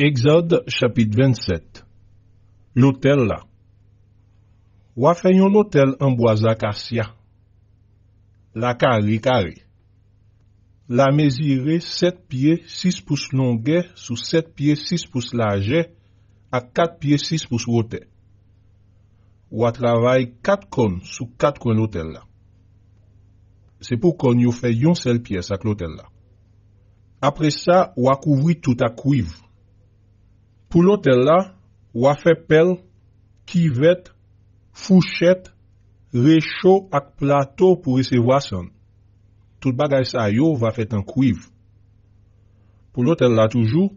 EXODE CHAPITRE 27 L'HOTEL LA WA FAYON L'HOTEL AN BOA ZAKASYA LA KALI KARI LA MEZIRE 7 PIE 6 POUS LONGUE SOU 7 PIE 6 POUS LARGE A 4 PIE 6 POUS WOTE WA TRAVAYE 4 KON SOU 4 KON L'HOTEL LA SE PO KON YON FAYON SEL PIE SAK L'HOTEL LA APRE SA WA KOUVWI TOUTA KOUIV Pou l'hotel la, wafè pel, kivèt, fouchèt, rechò ak plato pou resevwa son. Tout bagay sa yo wafèt an kuiv. Pou l'hotel la toujou,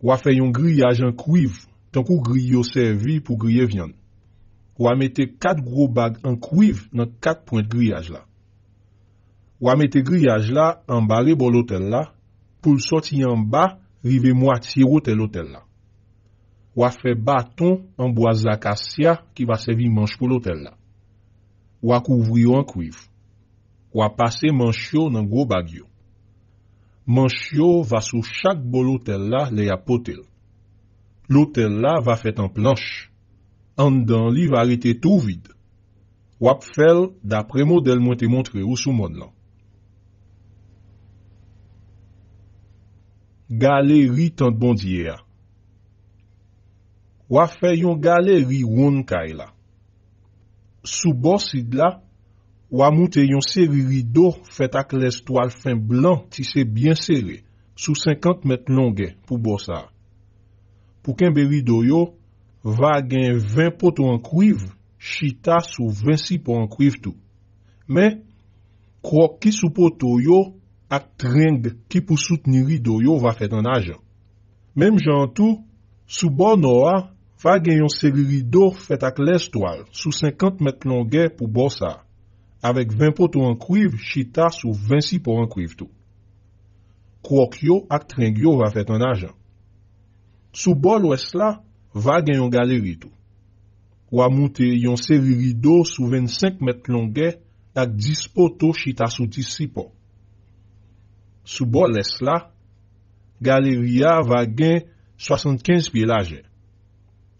wafè yon griyaj an kuiv tan kou griyo servi pou griye vyan. Wame te kat gro bag an kuiv nan kat point griyaj la. Wame te griyaj la an bare bol hotel la pou l'soti an ba rive mwati wote l'hotel la. Wafè baton anboazak asya ki wasevi manj pou lotel la. Wak ouvri yo an kriv. Wap pase manj yo nan gwo bag yo. Manj yo va sou chak bol lotel la le ya potel. Lotel la va fet an planj. Andan li va rete tou vid. Wap fel da premo del mwente montre ou sou mod lan. Gale ri tant bondi ea. wafè yon galè ri woun kaj la. Sou bo sid la, wamoutè yon seri rido fet ak lestwal fen blan ti se bien seri, sou 50 met longen pou bosa. Pou kenbe rido yo, va gen 20 poto an kriv, chita sou 26 poto an kriv tou. Men, krop ki sou poto yo, ak treng ki pou soutni rido yo va fet an ajan. Mem jan tou, sou bo nou a, Va gen yon seri rido fèt ak lèz toal sou 50 mèklon gè pou bò sa, avèk 20 poto an kriv chita sou 26 pot an kriv tou. Krok yo ak tring yo va fèt an ajan. Sou bol wè s'la, va gen yon galeri tou. Ou amoute yon seri rido sou 25 mèklon gè ak 10 poto chita sou 16 pot. Sou bol wè s'la, galeri a va gen 75 pi lagey.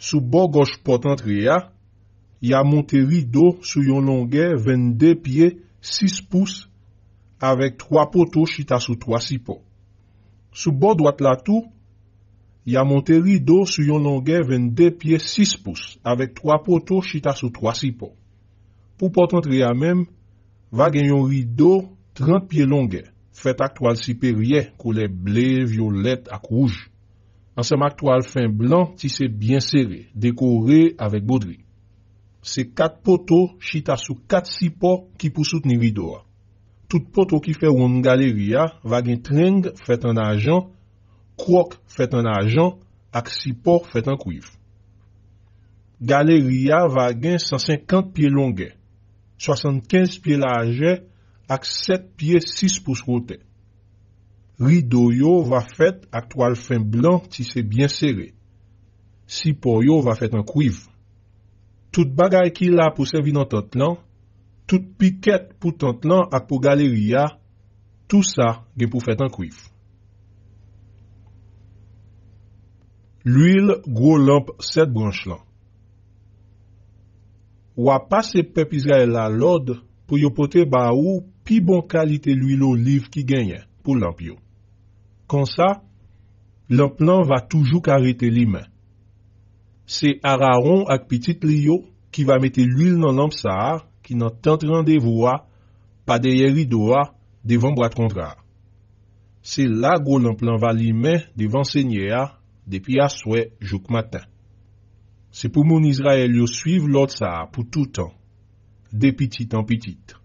Sou bo goj potant ria, ya monte rido sou yon longe 22 pie 6 pous avek 3 poto chita sou 3 sipo. Sou bo dwat latou, ya monte rido sou yon longe 22 pie 6 pous avek 3 poto chita sou 3 sipo. Po potant ria menm, va gen yon rido 30 pie longe fet aktwal sipe rie kou le ble, violet ak rouj. Ansem aktwal fin blan, ti se byen sere, dekore avèk boudri. Se kat poto, chita sou kat sipor ki pousout ni widowa. Tout poto ki fè woun galeriya, vagen tring fèt an ajan, krok fèt an ajan, ak sipor fèt an kouif. Galeriya vagen san senkant piye longè, sasant kens piye laje, ak set piye sis pouswote. Rido yo va fet ak toal fin blan ti se byen sere. Sipo yo va fet an kuiv. Tout bagay ki la pou servi nan tant lan, tout piket pou tant lan ak pou galeri ya, tout sa gen pou fet an kuiv. L'uil gwo lamp set branch lan. Wap pase pepizay la lod pou yo pote ba ou pi bon kalite l'uil oliv ki genyen pou lamp yo. Kansa, l'anplan va toujou karete li men. Se ara ron ak pitit li yo ki va mette l'il nan lam sa har ki nan tent rande vo a, pa de yeri do a, devan brad kontrar. Se la gro l'anplan va li men devan senye a, depi aswe jouk matan. Se pou moun Israel yo suiv l'ot sa har pou tout an, de pitit an pitit.